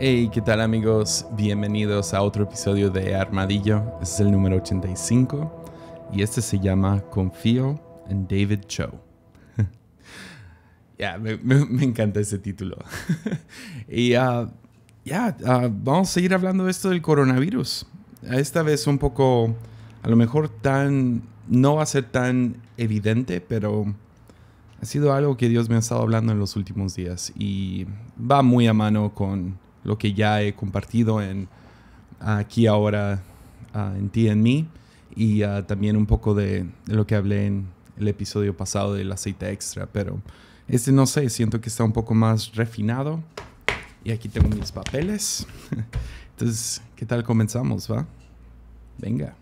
Hey, ¿qué tal amigos? Bienvenidos a otro episodio de Armadillo. Este es el número 85 y este se llama Confío en David Cho. ya, me, encanta ese título. y ah, ya, ah, vamos a seguir hablando de esto del coronavirus. Esta vez un poco, a lo mejor tan, no va a ser tan evidente, pero ha sido algo que Dios me ha estado hablando en los últimos días y va muy a mano con lo que ya he compartido en aquí ahora ah, en ti en mí y ah, también un poco de, lo que hablé en el episodio pasado del aceite extra, pero este no sé, siento que está un poco más refinado y aquí tengo mis papeles. Entonces, ¿qué tal comenzamos, va? Venga.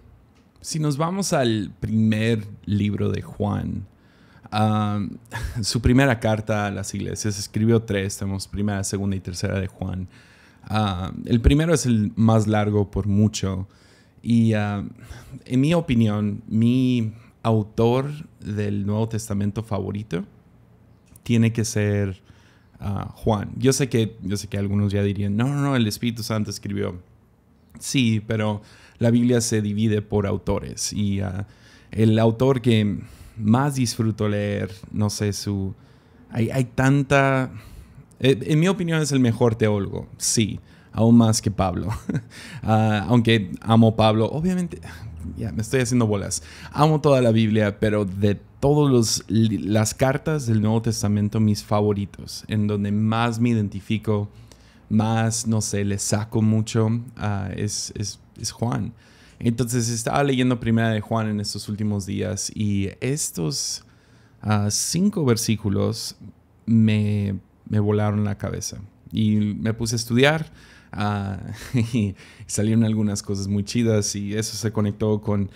Si nos vamos al primer libro de Juan, su primera carta a las iglesias escribió tres, tenemos primera, segunda y tercera de Juan. Ah, el primero es el más largo por mucho. Y ah, en mi opinión, mi autor del Nuevo Testamento favorito tiene que ser ah, Juan. Yo sé, que, yo sé que algunos ya dirían, no, no, no, el Espíritu Santo escribió. Sí, pero la Biblia se divide por autores. Y el autor que más disfruto leer, no sé, su... Hay, hay tanta eh, en mi opinión es el mejor teólogo, sí, aún más que Pablo. Ah, aunque amo Pablo, obviamente, ya me estoy haciendo bolas. Amo toda la Biblia, pero de todas las cartas del Nuevo Testamento, mis favoritos, en donde más me identifico, más, no sé, le saco mucho, ah, es, Juan. Entonces estaba leyendo Primera de Juan en estos últimos días y estos ah, cinco versículos me me volaron la cabeza. Y me puse a estudiar ah, y salieron algunas cosas muy chidas y eso se conectó con,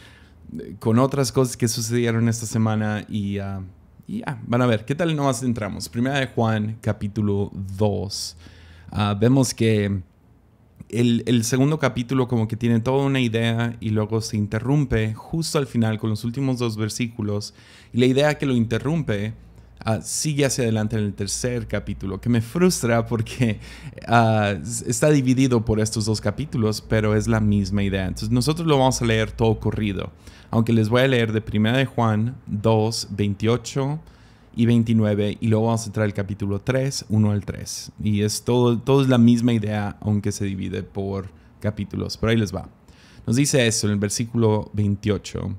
con otras cosas que sucedieron esta semana y... Ah, ya, van a ver, ¿qué tal nomás entramos? Primera de Juan, capítulo 2. Ah, vemos que el, el, segundo capítulo como que tiene toda una idea y luego se interrumpe justo al final con los últimos dos versículos. Y la idea que lo interrumpe Ah, sigue hacia adelante en el tercer capítulo, que me frustra porque ah, está dividido por estos dos capítulos, pero es la misma idea. Entonces nosotros lo vamos a leer todo corrido, aunque les voy a leer de 1 de Juan 2, 28 y 29, y luego vamos a entrar al capítulo 3, 1 al 3. Y es todo, todo es la misma idea, aunque se divide por capítulos, pero ahí les va. Nos dice eso en el versículo 28.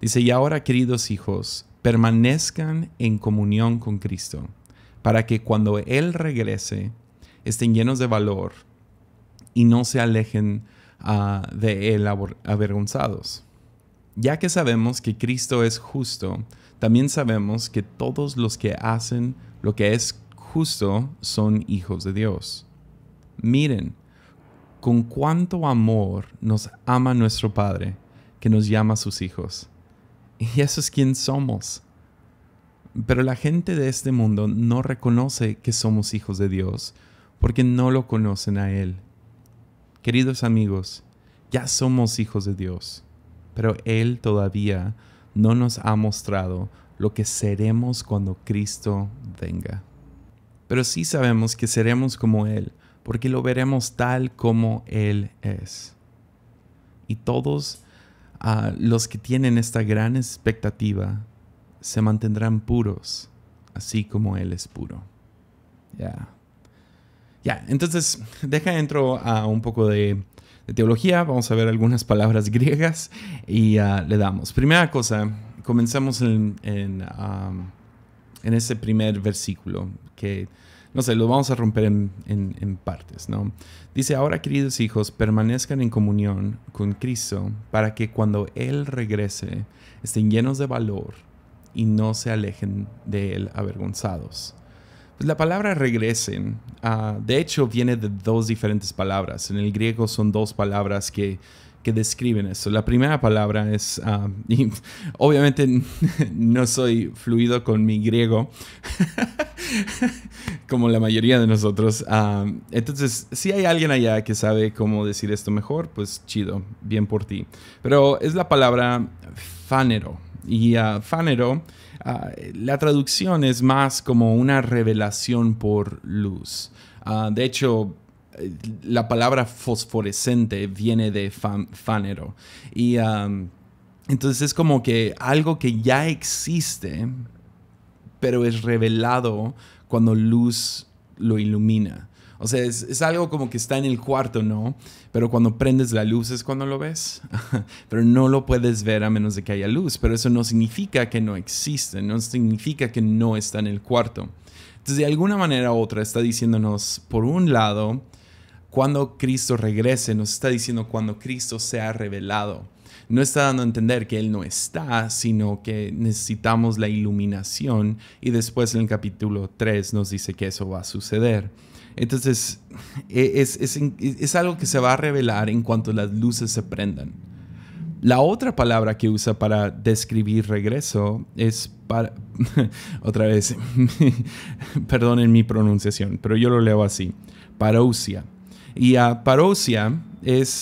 Dice, y ahora queridos hijos, permanezcan en comunión con Cristo, para que cuando Él regrese estén llenos de valor y no se alejen ah, de Él avergonzados. Ya que sabemos que Cristo es justo, también sabemos que todos los que hacen lo que es justo son hijos de Dios. Miren, con cuánto amor nos ama nuestro Padre, que nos llama sus hijos. Y eso es quien somos. Pero la gente de este mundo no reconoce que somos hijos de Dios porque no lo conocen a Él. Queridos amigos, ya somos hijos de Dios, pero Él todavía no nos ha mostrado lo que seremos cuando Cristo venga. Pero sí sabemos que seremos como Él, porque lo veremos tal como Él es. Y todos los que tienen esta gran expectativa se mantendrán puros, así como Él es puro. Ya. Ya, entonces, deja dentro a un poco de, teología. Vamos a ver algunas palabras griegas y ah, le damos. Primera cosa, comenzamos en, en ah, ese primer versículo que no sé, lo vamos a romper en, partes, ¿no? Dice, ahora queridos hijos, permanezcan en comunión con Cristo para que cuando Él regrese estén llenos de valor y no se alejen de Él avergonzados. Pues la palabra regresen, ah, de hecho, viene de dos diferentes palabras. En el griego son dos palabras que describen eso. La primera palabra es, ah, obviamente no soy fluido con mi griego, como la mayoría de nosotros. Ah, entonces, si hay alguien allá que sabe cómo decir esto mejor, pues chido, bien por ti. Pero es la palabra fanero. Y a ah, fanero, ah, la traducción es más como una revelación por luz. de hecho, eh, la palabra fosforescente viene de fanero. Y entonces es como que algo que ya existe, pero es revelado cuando luz lo ilumina. O sea, es, algo como que está en el cuarto, ¿no? Pero cuando prendes la luz es cuando lo ves. Pero no lo puedes ver a menos de que haya luz. Pero eso no significa que no existe, no significa que no está en el cuarto. Entonces, de alguna manera u otra, está diciéndonos, por un lado, cuando Cristo regrese, nos está diciendo cuando Cristo sea revelado no está dando a entender que Él no está, sino que necesitamos la iluminación y después en el capítulo 3 nos dice que eso va a suceder. Entonces, e, es, algo que se va a revelar en cuanto las luces se prendan. La otra palabra que usa para describir regreso es para... otra vez, perdonen mi pronunciación, pero yo lo leo así, parousia. Y a parousia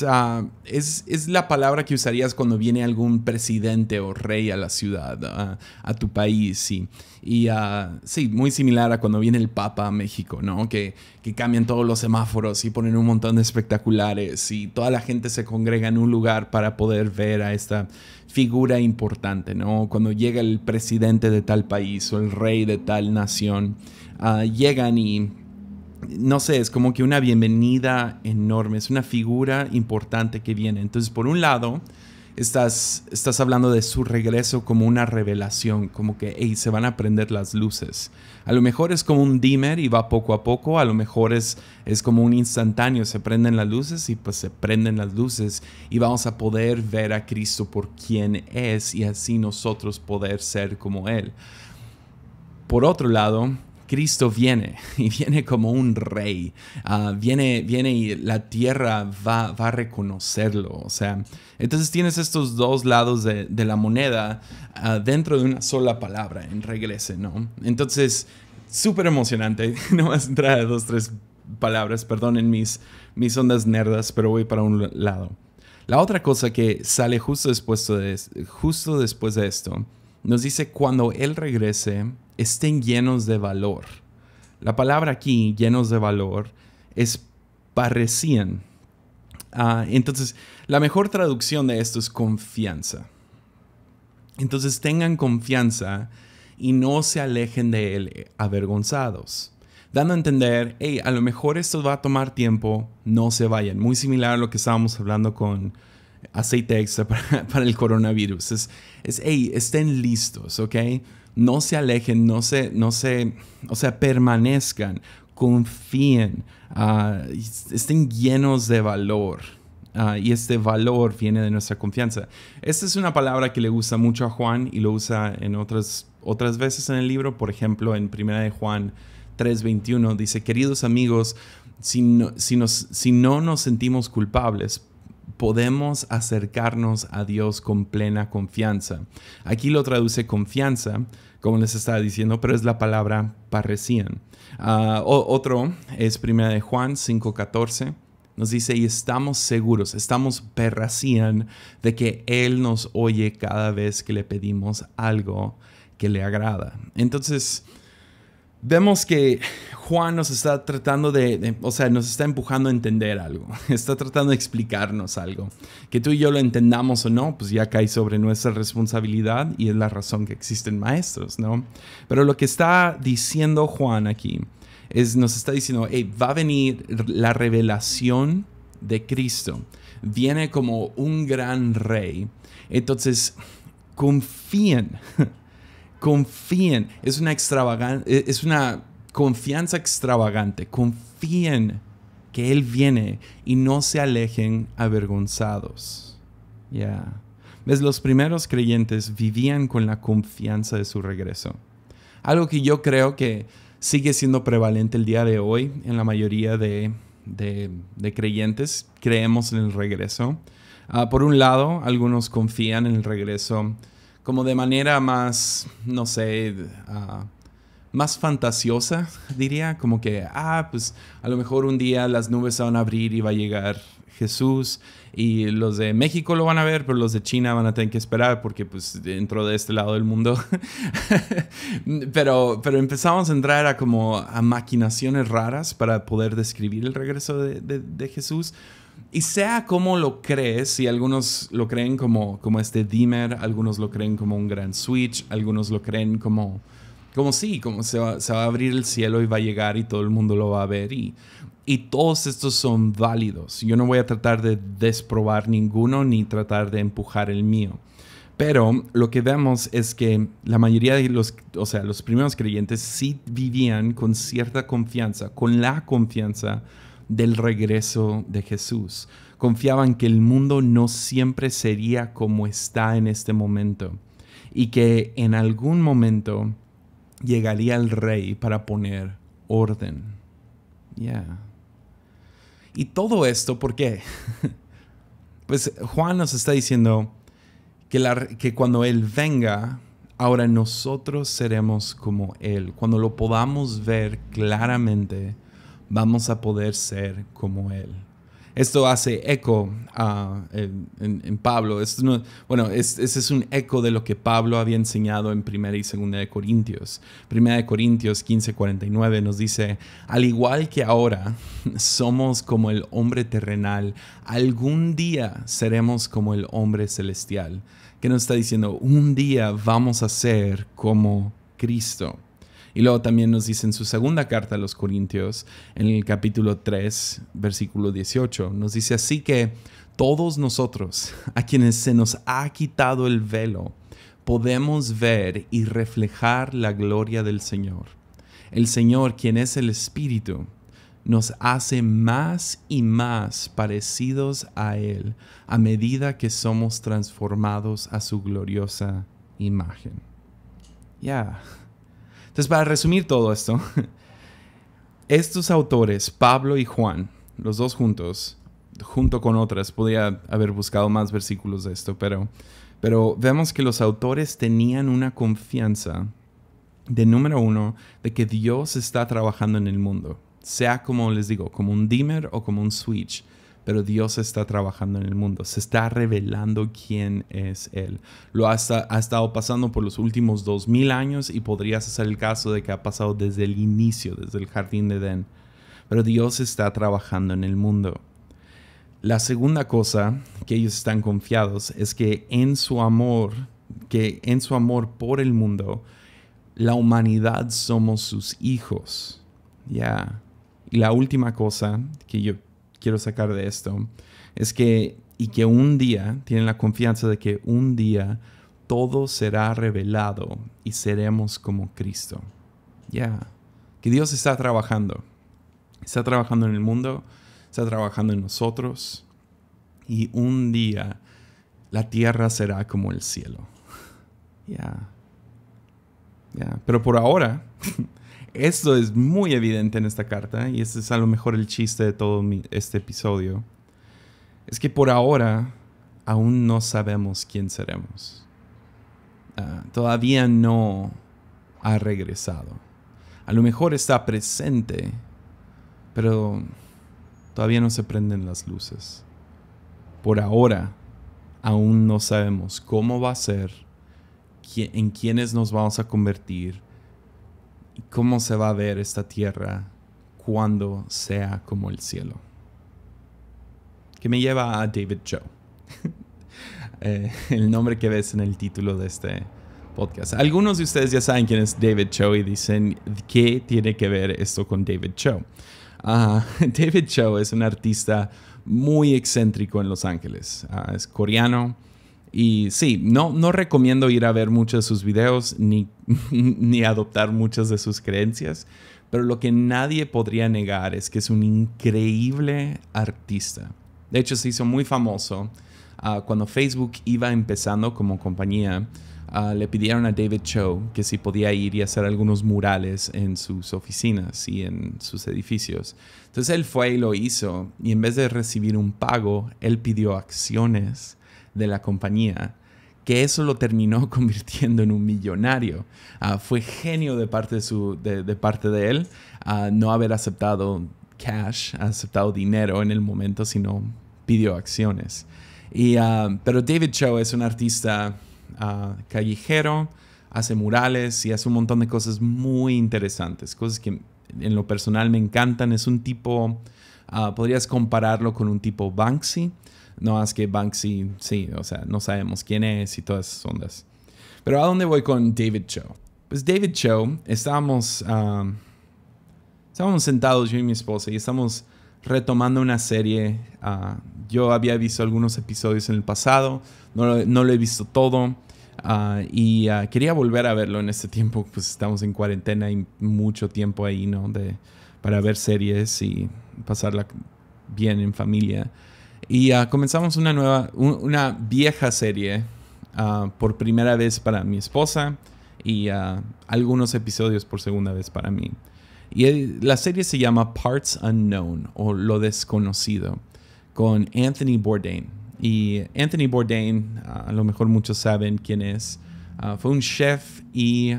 Ah, es, es, la palabra que usarías cuando viene algún presidente o rey a la ciudad, ah, a tu país, sí. Y ah, sí, muy similar a cuando viene el Papa a México, ¿no? Que, que cambian todos los semáforos y ponen un montón de espectaculares y toda la gente se congrega en un lugar para poder ver a esta figura importante, ¿no? Cuando llega el presidente de tal país o el rey de tal nación, llegan y no sé, es como que una bienvenida enorme, es una figura importante que viene. Entonces, por un lado, estás, estás hablando de su regreso como una revelación, como que se van a prender las luces. A lo mejor es como un dimmer y va poco a poco, a lo mejor es, es como un instantáneo, se prenden las luces y pues se prenden las luces y vamos a poder ver a Cristo por quien es y así nosotros poder ser como Él. Por otro lado, Cristo viene y viene como un rey. Ah, viene, viene y la tierra va, va, a reconocerlo. O sea, entonces tienes estos dos lados de, la moneda ah, dentro de una sola palabra en regrese, ¿no? Entonces, súper emocionante. No entrar a dos, tres palabras. Perdonen mis, mis ondas nerdas, pero voy para un lado. La otra cosa que sale justo después de, justo después de esto nos dice, cuando Él regrese, estén llenos de valor. La palabra aquí, llenos de valor, es parecían. Ah, entonces, la mejor traducción de esto es confianza. Entonces, tengan confianza y no se alejen de Él eh, avergonzados. Dando a entender, hey, a lo mejor esto va a tomar tiempo, no se vayan. Muy similar a lo que estábamos hablando con aceite extra para, el coronavirus. Es, es, hey, estén listos, ¿ok? No se alejen, no se, no se, o sea, permanezcan, confíen, ah, estén llenos de valor. Ah, y este valor viene de nuestra confianza. Esta es una palabra que le gusta mucho a Juan y lo usa en otras, otras veces en el libro, por ejemplo, en 1 de Juan 3:21 dice, queridos amigos, si si, nos, si no nos sentimos culpables, podemos acercarnos a Dios con plena confianza. Aquí lo traduce confianza, como les estaba diciendo, pero es la palabra parecían. Ah, otro es 1 de Juan 5:14 nos dice, y estamos seguros, estamos perracían de que Él nos oye cada vez que le pedimos algo que le agrada. Entonces, vemos que Juan nos está tratando de, o sea, nos está empujando a entender algo, está tratando de explicarnos algo. Que tú y yo lo entendamos o no, pues ya cae sobre nuestra responsabilidad y es la razón que existen maestros, ¿no? Pero lo que está diciendo Juan aquí es, nos está diciendo, va a venir la revelación de Cristo, viene como un gran rey. Entonces, confíen confíen. Es una e-, es una confianza extravagante. Confíen que Él viene y no se alejen avergonzados. Ya. ¿Ves? Los primeros creyentes vivían con la confianza de su regreso. Algo que yo creo que sigue siendo prevalente el día de hoy en la mayoría de, creyentes. Creemos en el regreso. Ah, por un lado, algunos confían en el regreso como de manera más, no sé, ah, más fantasiosa, diría, como que, ah, pues a lo mejor un día las nubes se van a abrir y va a llegar Jesús y los de México lo van a ver, pero los de China van a tener que esperar porque pues dentro de este lado del mundo. pero, pero empezamos a entrar a como a maquinaciones raras para poder describir el regreso de, de, de Jesús. Y sea como lo crees, si algunos lo creen como, como este dimmer, algunos lo creen como un gran switch, algunos lo creen como, como sí, como se va, se va a abrir el cielo y va a llegar y todo el mundo lo va a ver. Y, y todos estos son válidos. Yo no voy a tratar de desprobar ninguno ni tratar de empujar el mío. Pero lo que vemos es que la mayoría de los, o sea, los primeros creyentes sí vivían con cierta confianza, con la confianza del regreso de Jesús. Confiaban que el mundo no siempre sería como está en este momento y que en algún momento llegaría el rey para poner orden. Y todo esto, ¿por qué? pues Juan nos está diciendo que, que cuando Él venga, ahora nosotros seremos como Él. Cuando lo podamos ver claramente, vamos a poder ser como Él. Esto hace eco ah, en, Pablo. Esto bueno, ese es un eco de lo que Pablo había enseñado en primera y segunda de Corintios. Primera de Corintios 15:49 nos dice, al igual que ahora somos como el hombre terrenal, algún día seremos como el hombre celestial. ¿Qué nos está diciendo? Un día vamos a ser como Cristo. Y luego también nos dice en su segunda carta a los Corintios, en el capítulo 3, versículo 18, nos dice así que todos nosotros, a quienes se nos ha quitado el velo, podemos ver y reflejar la gloria del Señor. El Señor, quien es el Espíritu, nos hace más y más parecidos a Él a medida que somos transformados a su gloriosa imagen. Ya. Entonces, para resumir todo esto, estos autores, Pablo y Juan, los dos juntos, junto con otras, podría haber buscado más versículos de esto, pero, pero vemos que los autores tenían una confianza de número uno, de que Dios está trabajando en el mundo, sea como les digo, como un dimmer o como un switch pero Dios está trabajando en el mundo, se está revelando quién es Él. Lo ha, estado pasando por los últimos dos mil años y podrías hacer el caso de que ha pasado desde el inicio, desde el jardín de Edén, pero Dios está trabajando en el mundo. La segunda cosa que ellos están confiados es que en su amor, que en su amor por el mundo, la humanidad somos sus hijos. Ya. Y la última cosa que yo quiero sacar de esto es que, y que un día, tienen la confianza de que un día todo será revelado y seremos como Cristo. Ya, que Dios está trabajando. Está trabajando en el mundo, está trabajando en nosotros y un día la tierra será como el cielo. Ya. Ya, pero por ahora Esto es muy evidente en esta carta y este es a lo mejor el chiste de todo este episodio. Es que por ahora aún no sabemos quién seremos. Ah, todavía no ha regresado. A lo mejor está presente, pero todavía no se prenden las luces. Por ahora aún no sabemos cómo va a ser, en quiénes nos vamos a convertir cómo se va a ver esta tierra cuando sea como el cielo. Que me lleva a David Cho. Eh, el nombre que ves en el título de este podcast. Algunos de ustedes ya saben quién es David Cho y dicen, ¿qué tiene que ver esto con David Cho? David Cho es un artista muy excéntrico en Los Ángeles. Ah, es coreano, y sí, no, no recomiendo ir a ver muchos de sus videos ni, adoptar muchas de sus creencias, pero lo que nadie podría negar es que es un increíble artista. De hecho, se hizo muy famoso ah, cuando Facebook iba empezando como compañía. Ah, le pidieron a David Cho que si podía ir y hacer algunos murales en sus oficinas y en sus edificios. Entonces él fue y lo hizo y en vez de recibir un pago, él pidió acciones de la compañía, que eso lo terminó convirtiendo en un millonario. Ah, fue genio de parte de, su, de, parte de él ah, no haber aceptado cash, aceptado dinero en el momento, sino pidió acciones. Y, ah, pero David Cho es un artista callejero, hace murales y hace un montón de cosas muy interesantes, cosas que en lo personal me encantan. Es un tipo, podrías compararlo con un tipo Banksy no es que Banksy, sí, o sea, no sabemos quién es y todas esas ondas. Pero ¿a dónde voy con David Cho? Pues David Cho, estábamos, ah, estábamos sentados yo y mi esposa y estamos retomando una serie. Ah, yo había visto algunos episodios en el pasado, no lo, no he visto todo. Ah, y quería volver a verlo en este tiempo, pues estamos en cuarentena y mucho tiempo ahí, ¿no? De, para ver series y pasarla bien en familia. Y ah, comenzamos una nueva, una vieja serie ah, por primera vez para mi esposa y ah, algunos episodios por segunda vez para mí. Y la serie se llama Parts Unknown o Lo Desconocido con Anthony Bourdain. Y Anthony Bourdain, a lo mejor muchos saben quién es, fue un chef y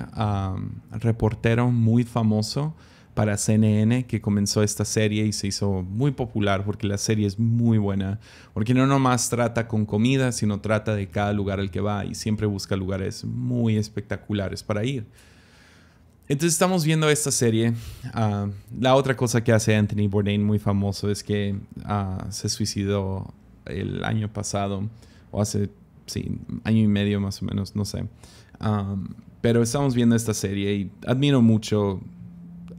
reportero muy famoso para CNN que comenzó esta serie y se hizo muy popular porque la serie es muy buena, porque no nomás trata con comida, sino trata de cada lugar al que va y siempre busca lugares muy espectaculares para ir. Entonces estamos viendo esta serie. Ah, la otra cosa que hace Anthony Bourdain muy famoso es que ah, se suicidó el año pasado, o hace, sí, año y medio más o menos, no sé. Ah, pero estamos viendo esta serie y admiro mucho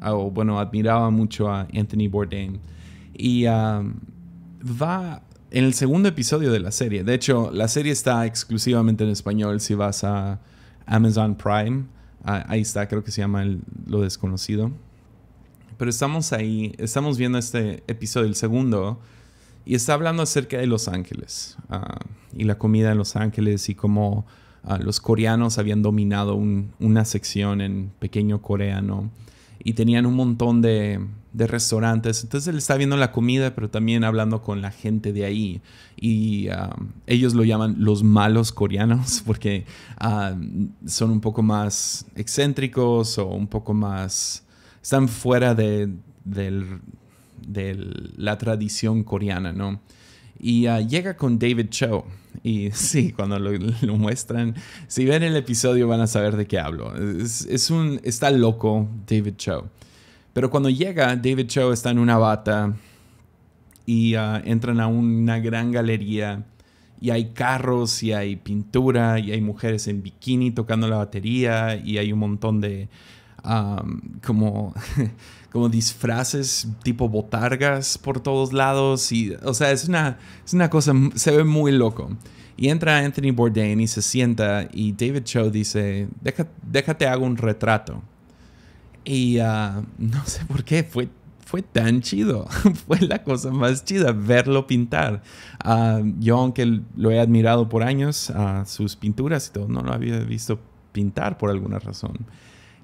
o bueno, admiraba mucho a Anthony Bourdain. Y um, va en el segundo episodio de la serie. De hecho, la serie está exclusivamente en español si vas a Amazon Prime. Ah, ahí está, creo que se llama Lo desconocido. Pero estamos ahí, estamos viendo este episodio, el segundo, y está hablando acerca de Los Ángeles ah, y la comida en Los Ángeles y cómo ah, los coreanos habían dominado una sección en pequeño coreano y tenían un montón de, restaurantes. Entonces él está viendo la comida, pero también hablando con la gente de ahí. Y um, ellos lo llaman los malos coreanos porque um, son un poco más excéntricos o un poco más... están fuera de, la tradición coreana, ¿no? Y uh, llega con David Cho y sí, cuando lo, muestran, si ven el episodio van a saber de qué hablo. Es, un, está loco David Cho. Pero cuando llega, David Cho está en una bata y ah, entran a una gran galería y hay carros y hay pintura y hay mujeres en bikini tocando la batería y hay un montón de como, como disfraces tipo botargas por todos lados. Y, o sea, es una, es una cosa, se ve muy loco. Y entra Anthony Bourdain y se sienta y David Cho dice, déjate hago un retrato. Y ah, no sé por qué, fue fue tan chido. fue la cosa más chida verlo pintar. Ah, yo, aunque lo he admirado por años, a ah, sus pinturas y todo, no lo había visto pintar por alguna razón.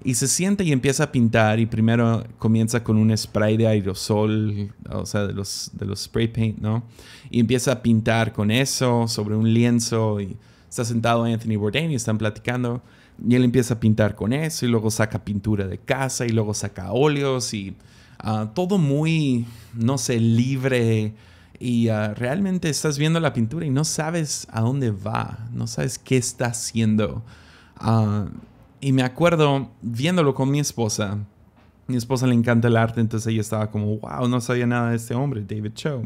Y se sienta y empieza a pintar y primero comienza con un spray de aerosol, o sea, de los, de los spray paint, ¿no? Y empieza a pintar con eso sobre un lienzo y está sentado Anthony Bourdain y están platicando. Y él empieza a pintar con eso y luego saca pintura de casa y luego saca óleos y ah, todo muy, no sé, libre. Y ah, realmente estás viendo la pintura y no sabes a dónde va, no sabes qué está haciendo. Uh, y me acuerdo viéndolo con mi esposa. Mi esposa le encanta el arte, entonces ella estaba como, wow, no sabía nada de este hombre, David Cho.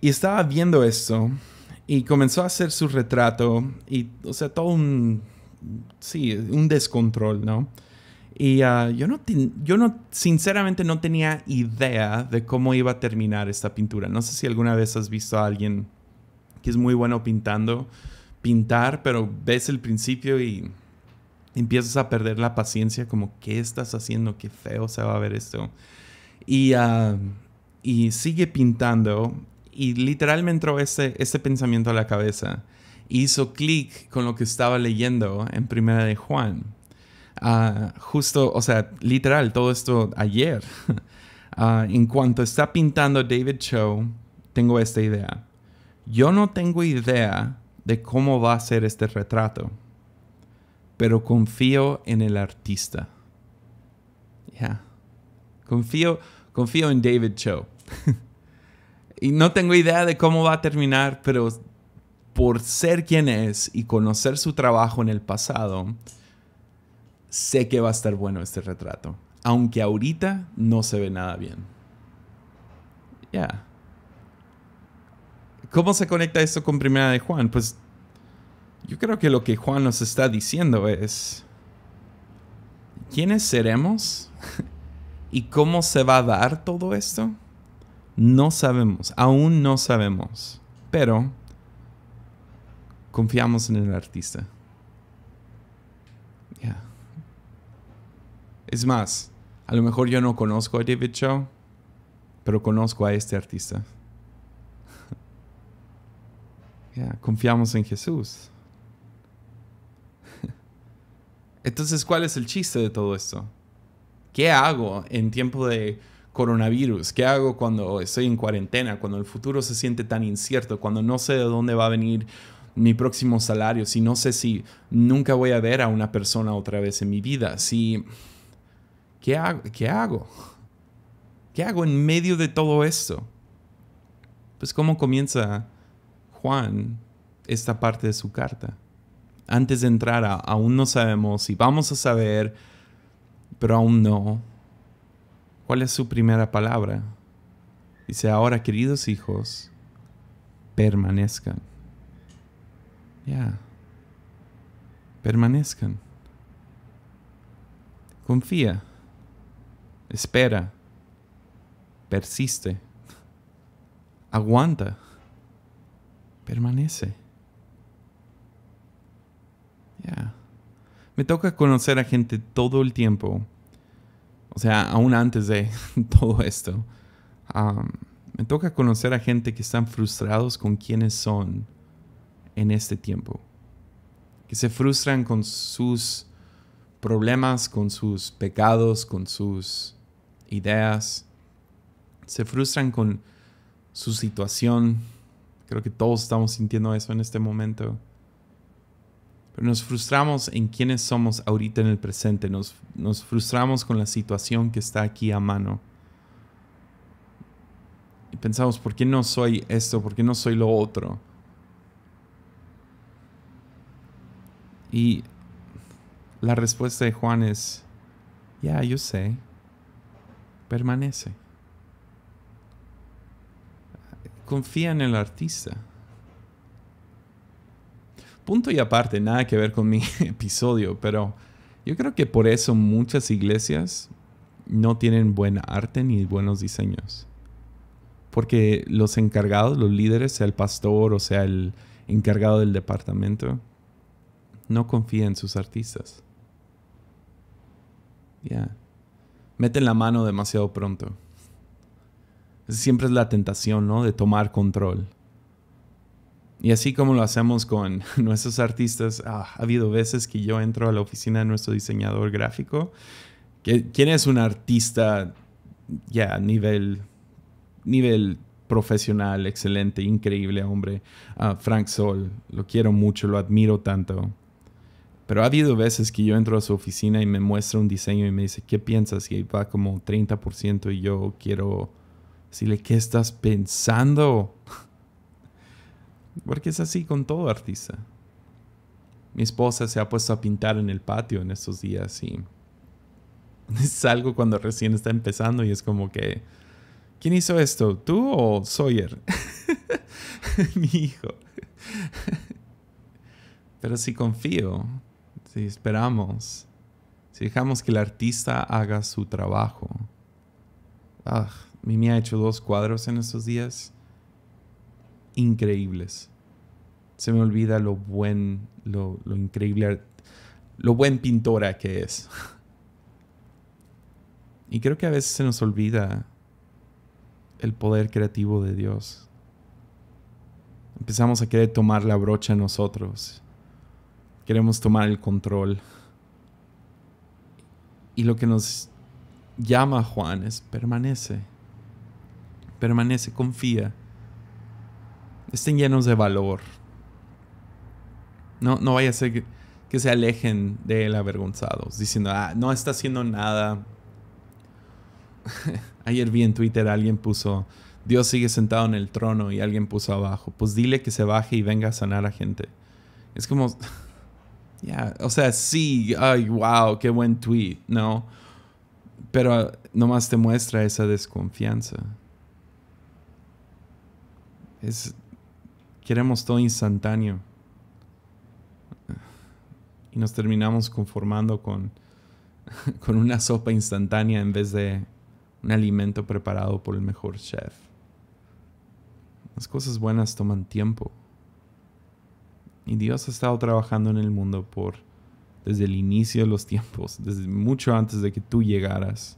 Y estaba viendo esto y comenzó a hacer su retrato y, o sea, todo un, sí, un descontrol, ¿no? Y ah, yo, no yo no, sinceramente no tenía idea de cómo iba a terminar esta pintura. No sé si alguna vez has visto a alguien que es muy bueno pintando, pintar, pero ves el principio y empiezas a perder la paciencia, como, ¿qué estás haciendo? Qué feo se va a ver esto. Y, ah, y sigue pintando y literalmente entró este, este, pensamiento a la cabeza. Hizo clic con lo que estaba leyendo en Primera de Juan. Ah, justo, o sea, literal, todo esto ayer. Ah, en cuanto está pintando David Cho, tengo esta idea. Yo no tengo idea de cómo va a ser este retrato pero confío en el artista. Ya. Confío, confío en David Cho. y no tengo idea de cómo va a terminar, pero por ser quien es y conocer su trabajo en el pasado, sé que va a estar bueno este retrato. Aunque ahorita no se ve nada bien. Ya. ¿Cómo se conecta esto con Primera de Juan? Pues yo creo que lo que Juan nos está diciendo es, ¿quiénes seremos? ¿Y cómo se va a dar todo esto? No sabemos, aún no sabemos, pero confiamos en el artista. Es más, a lo mejor yo no conozco a David Cho, pero conozco a este artista. confiamos en Jesús. Entonces, ¿cuál es el chiste de todo esto? ¿Qué hago en tiempo de coronavirus? ¿Qué hago cuando estoy en cuarentena? Cuando el futuro se siente tan incierto, cuando no sé de dónde va a venir mi próximo salario, si no sé si nunca voy a ver a una persona otra vez en mi vida, si... ¿Qué hago? ¿Qué hago? ¿Qué hago en medio de todo esto? Pues cómo comienza Juan esta parte de su carta antes de entrar aún no sabemos si vamos a saber, pero aún no. ¿Cuál es su primera palabra? Dice, ahora queridos hijos, permanezcan. Ya, permanezcan. Confía, espera, persiste, aguanta, permanece. Me toca conocer a gente todo el tiempo. O sea, aún antes de todo esto. me toca conocer a gente que están frustrados con quienes son en este tiempo. Que se frustran con sus problemas, con sus pecados, con sus ideas. Se frustran con su situación. Creo que todos estamos sintiendo eso en este momento nos frustramos en quiénes somos ahorita en el presente, nos, frustramos con la situación que está aquí a mano. Y pensamos, ¿por qué no soy esto? ¿Por qué no soy lo otro? Y la respuesta de Juan es, ya, yo sé, permanece. Confía en el artista punto y aparte, nada que ver con mi episodio, pero yo creo que por eso muchas iglesias no tienen buen arte ni buenos diseños. Porque los encargados, los líderes, sea el pastor o sea el encargado del departamento, no confían en sus artistas. Ya. Meten la mano demasiado pronto. Siempre es la tentación, ¿no? De tomar control. Y así como lo hacemos con nuestros artistas, ah, ha habido veces que yo entro a la oficina de nuestro diseñador gráfico, que, quien es un artista ya a nivel, nivel profesional, excelente, increíble hombre, ah, Frank Sol, lo quiero mucho, lo admiro tanto. Pero ha habido veces que yo entro a su oficina y me muestra un diseño y me dice, ¿qué piensas? Y va como 30% y yo quiero decirle, ¿qué estás pensando? Porque es así con todo artista. Mi esposa se ha puesto a pintar en el patio en estos días y es algo cuando recién está empezando y es como que, ¿quién hizo esto? ¿Tú o Sawyer? Mi hijo. Pero si confío, si esperamos, si dejamos que el artista haga su trabajo. Ah, Mimi ha hecho dos cuadros en estos días increíbles. Se me olvida lo buen, lo, increíble, lo buen pintora que es. Y creo que a veces se nos olvida el poder creativo de Dios. Empezamos a querer tomar la brocha nosotros. Queremos tomar el control. Y lo que nos llama Juan es permanece. Permanece, confía estén llenos de valor. No, no vaya a ser que, se alejen de él avergonzados, diciendo, ah, no está haciendo nada. Ayer vi en Twitter alguien puso, Dios sigue sentado en el trono y alguien puso abajo, pues dile que se baje y venga a sanar a gente. Es como, ya, o sea, sí, ay, wow, qué buen tweet, ¿no? Pero ah, nomás te muestra esa desconfianza. Es, Queremos todo instantáneo. Y nos terminamos conformando con, con una sopa instantánea en vez de un alimento preparado por el mejor chef. Las cosas buenas toman tiempo. Y Dios ha estado trabajando en el mundo por desde el inicio de los tiempos, desde mucho antes de que tú llegaras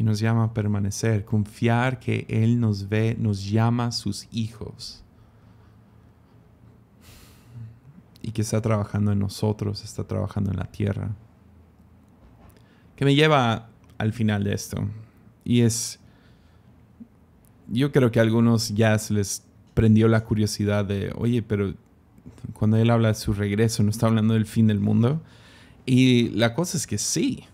y nos llama a permanecer, confiar que Él nos ve, nos llama sus hijos. Y que está trabajando en nosotros, está trabajando en la tierra. Que me lleva al final de esto. Y es, yo creo que a algunos ya se les prendió la curiosidad de, oye, pero cuando Él habla de su regreso, ¿no está hablando del fin del mundo? Y la cosa es que sí.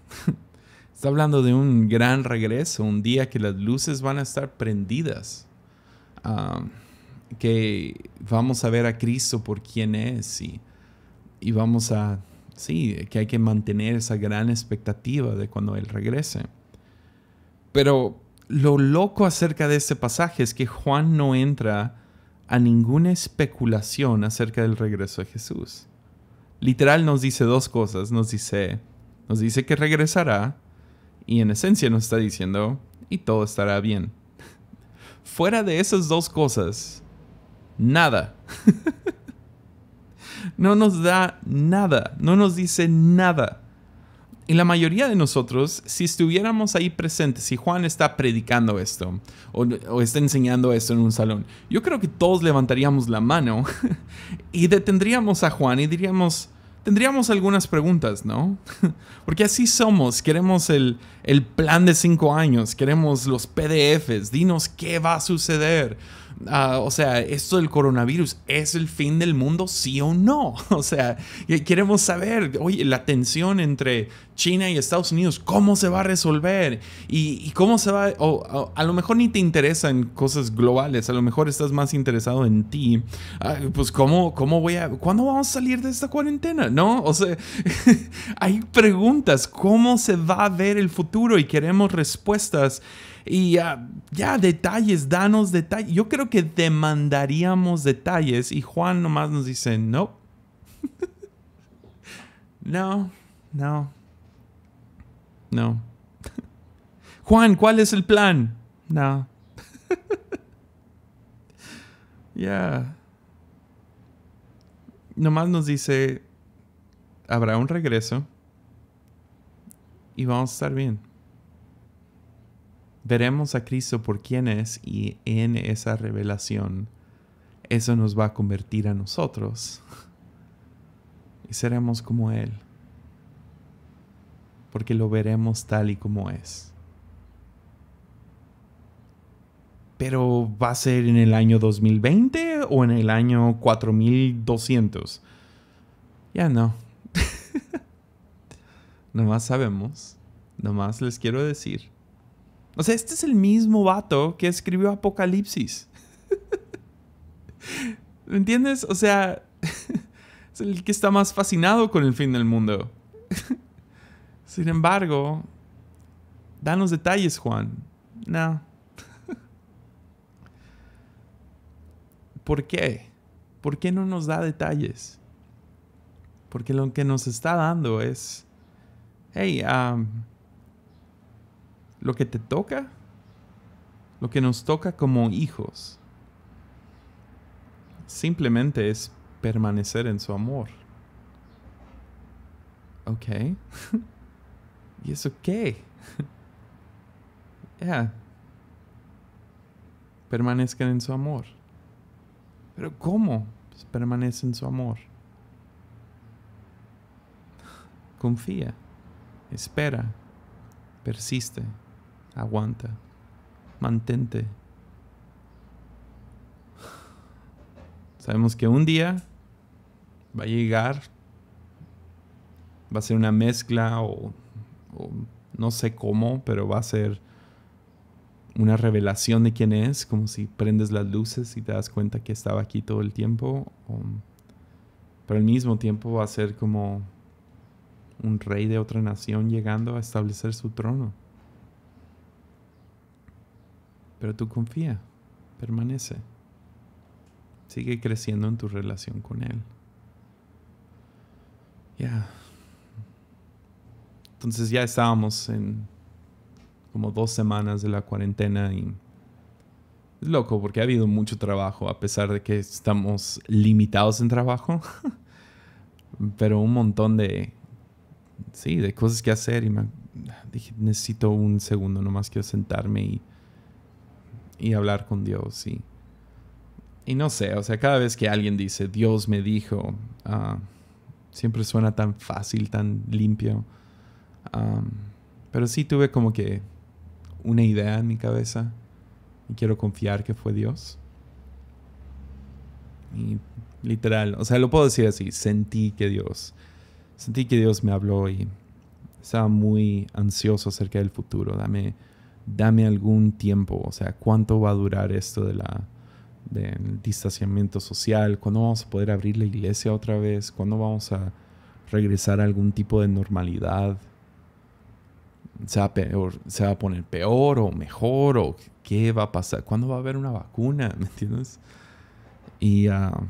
Está hablando de un gran regreso, un día que las luces van a estar prendidas, ah, que vamos a ver a Cristo por quien es y, y vamos a, sí, que hay que mantener esa gran expectativa de cuando Él regrese. Pero lo loco acerca de este pasaje es que Juan no entra a ninguna especulación acerca del regreso de Jesús. Literal nos dice dos cosas, nos dice, nos dice que regresará, y en esencia nos está diciendo, y todo estará bien. Fuera de esas dos cosas, nada. no nos da nada, no nos dice nada. Y la mayoría de nosotros, si estuviéramos ahí presentes, si Juan está predicando esto o, o, está enseñando esto en un salón, yo creo que todos levantaríamos la mano y detendríamos a Juan y diríamos, tendríamos algunas preguntas, ¿no? Porque así somos, queremos el, plan de cinco años, queremos los PDFs, dinos qué va a suceder. Ah, o sea, esto del coronavirus, ¿es el fin del mundo, sí o no? O sea, queremos saber, oye, la tensión entre China y Estados Unidos, ¿cómo se va a resolver? ¿Y, cómo se va? O a lo mejor ni te interesan cosas globales, a lo mejor estás más interesado en ti. Ah, pues, ¿cómo, ¿cómo voy a, cuándo vamos a salir de esta cuarentena? ¿No? O sea, hay preguntas, ¿cómo se va a ver el futuro? Y queremos respuestas y ya, detalles, danos detalles. Yo creo que demandaríamos detalles y Juan nomás nos dice, no. no, no, no. Juan, ¿cuál es el plan? No. Ya. Nomás nos dice, habrá un regreso y vamos a estar bien veremos a Cristo por quien es y en esa revelación eso nos va a convertir a nosotros y seremos como Él, porque lo veremos tal y como es. Pero va a ser en el año 2020 o en el año 4200. Ya no. Nomás sabemos. Nomás les quiero decir o sea, este es el mismo vato que escribió Apocalipsis. ¿Me entiendes? O sea, es el que está más fascinado con el fin del mundo. Sin embargo, danos detalles, Juan. No. ¿Por qué? ¿Por qué no nos da detalles? Porque lo que nos está dando es, hey, ah lo que te toca, lo que nos toca como hijos, simplemente es permanecer en su amor. ¿Ok? ¿Y eso qué? Permanezcan en su amor. ¿Pero cómo? Pues permanece en su amor. Confía. Espera. Persiste. Aguanta. Mantente. Sabemos que un día va a llegar, va a ser una mezcla o, no sé cómo, pero va a ser una revelación de quién es, como si prendes las luces y te das cuenta que estaba aquí todo el tiempo. pero al mismo tiempo va a ser como un rey de otra nación llegando a establecer su trono. Pero tú confía, permanece. Sigue creciendo en tu relación con Él. Ya. Entonces ya estábamos en como dos semanas de la cuarentena y es loco porque ha habido mucho trabajo a pesar de que estamos limitados en trabajo. Pero un montón de, sí, de cosas que hacer y me dije, necesito un segundo nomás, quiero sentarme y y hablar con Dios. Y, y no sé, o sea, cada vez que alguien dice, Dios me dijo, ah, siempre suena tan fácil, tan limpio. Ah, pero sí tuve como que una idea en mi cabeza y quiero confiar que fue Dios. Y literal, o sea, lo puedo decir así, sentí que Dios, sentí que Dios me habló y estaba muy ansioso acerca del futuro. Dame dame algún tiempo, o sea, cuánto va a durar esto de la del distanciamiento social, cuándo vamos a poder abrir la iglesia otra vez, cuándo vamos a regresar a algún tipo de normalidad. ¿Se va, a poner peor o mejor? ¿O qué va a pasar? ¿Cuándo va a haber una vacuna? ¿Me entiendes? Y uh, ah,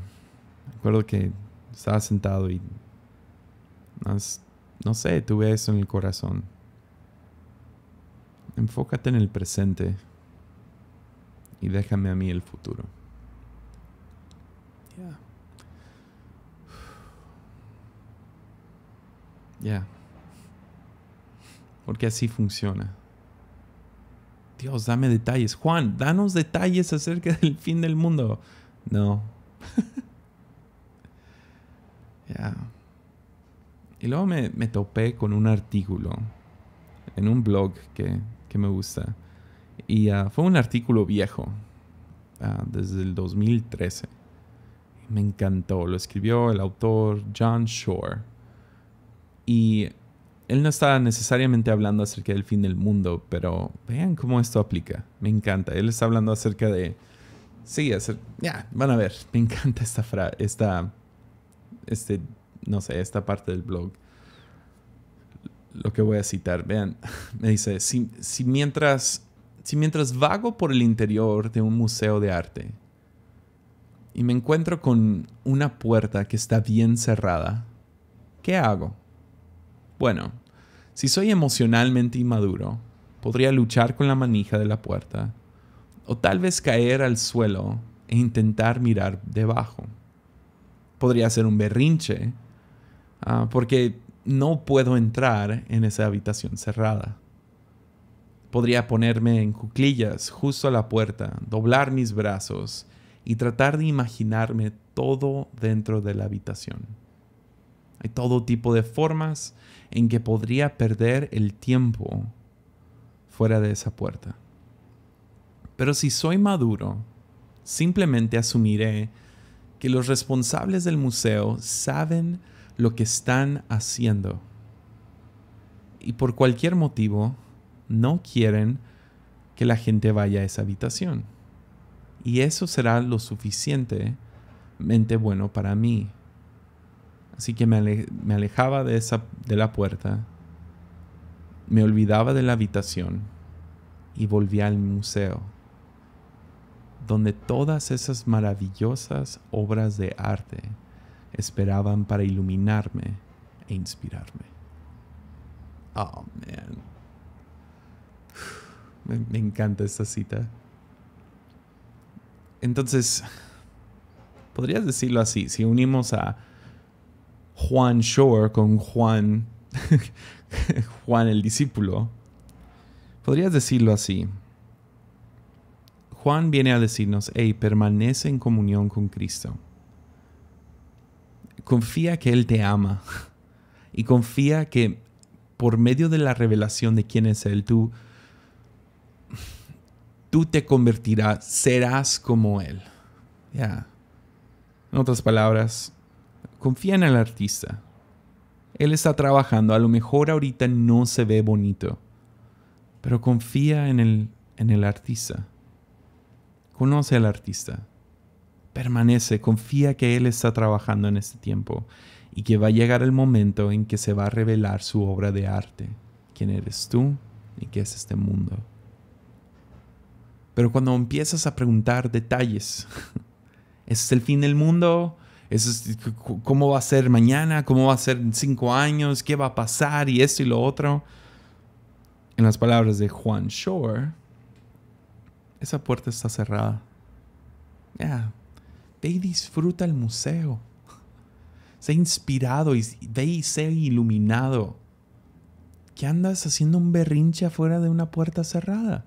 recuerdo que estaba sentado y no sé, tuve eso en el corazón. Enfócate en el presente y déjame a mí el futuro. Ya. Yeah. Porque así funciona. Dios, dame detalles. Juan, danos detalles acerca del fin del mundo. No. ya. Y luego me topé con un artículo en un blog que me gusta. Y ah, fue un artículo viejo, ah, desde el 2013. Me encantó, lo escribió el autor John Shore. Y él no está necesariamente hablando acerca del fin del mundo, pero vean cómo esto aplica. Me encanta. Él está hablando acerca de... Sí, ya, van a ver. Me encanta esta frase, esta... Este, no sé, esta parte del blog lo que voy a citar. Vean, me dice, si, si, mientras, si mientras vago por el interior de un museo de arte y me encuentro con una puerta que está bien cerrada, ¿qué hago? Bueno, si soy emocionalmente inmaduro, podría luchar con la manija de la puerta o tal vez caer al suelo e intentar mirar debajo. Podría ser un berrinche, ah, porque no puedo entrar en esa habitación cerrada. Podría ponerme en cuclillas justo a la puerta, doblar mis brazos y tratar de imaginarme todo dentro de la habitación. Hay todo tipo de formas en que podría perder el tiempo fuera de esa puerta. Pero si soy maduro, simplemente asumiré que los responsables del museo saben lo que están haciendo. Y por cualquier motivo, no quieren que la gente vaya a esa habitación. Y eso será lo suficientemente bueno para mí. Así que me, alejaba de, esa, de la puerta, me olvidaba de la habitación y volví al museo, donde todas esas maravillosas obras de arte esperaban para iluminarme e inspirarme. Oh, man. Me, me encanta esta cita. Entonces, podrías decirlo así, si unimos a Juan Shore con Juan, Juan el discípulo, podrías decirlo así. Juan viene a decirnos, hey, permanece en comunión con Cristo confía que Él te ama y confía que por medio de la revelación de quién es Él, tú, tú te convertirás, serás como Él. En otras palabras, confía en el artista. Él está trabajando, a lo mejor ahorita no se ve bonito, pero confía en en el artista. Conoce al artista permanece, confía que Él está trabajando en este tiempo y que va a llegar el momento en que se va a revelar su obra de arte, quién eres tú y qué es este mundo. Pero cuando empiezas a preguntar detalles, es el fin del mundo? ¿Cómo va a ser mañana? ¿Cómo va a ser en cinco años? ¿Qué va a pasar? Y esto y lo otro. En las palabras de Juan Shore, esa puerta está cerrada. Ya, Ve y disfruta el museo. Sé inspirado y ve y sé iluminado. ¿Qué andas haciendo un berrinche afuera de una puerta cerrada?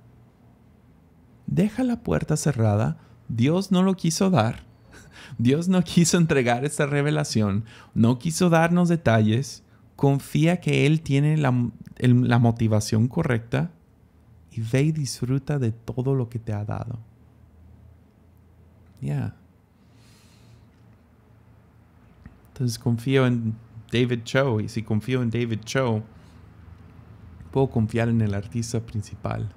Deja la puerta cerrada. Dios no lo quiso dar. Dios no quiso entregar esta revelación. No quiso darnos detalles. Confía que Él tiene la, motivación correcta. Y ve y disfruta de todo lo que te ha dado. Ya. Entonces confío en David Cho y si confío en David Cho, puedo confiar en el artista principal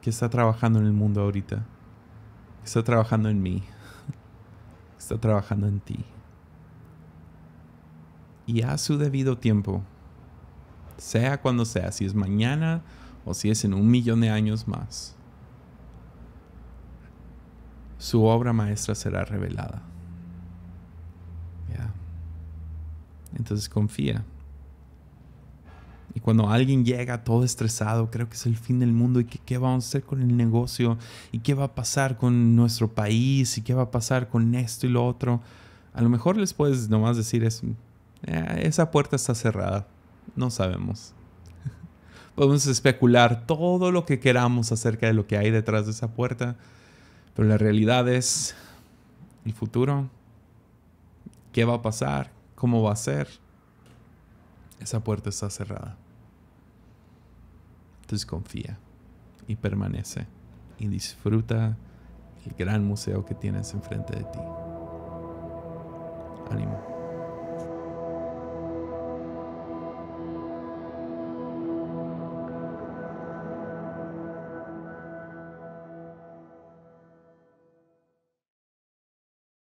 que está trabajando en el mundo ahorita, que está trabajando en mí, que está trabajando en ti. Y a su debido tiempo, sea cuando sea, si es mañana o si es en un millón de años más, su obra maestra será revelada. Entonces confía. Y cuando alguien llega todo estresado, creo que es el fin del mundo y que qué vamos a hacer con el negocio y qué va a pasar con nuestro país y qué va a pasar con esto y lo otro, a lo mejor les puedes nomás decir es, eh, esa puerta está cerrada, no sabemos. Podemos especular todo lo que queramos acerca de lo que hay detrás de esa puerta, pero la realidad es el futuro, qué va a pasar, cómo va a ser, esa puerta está cerrada. Entonces confía y permanece y disfruta el gran museo que tienes enfrente de ti. Ánimo.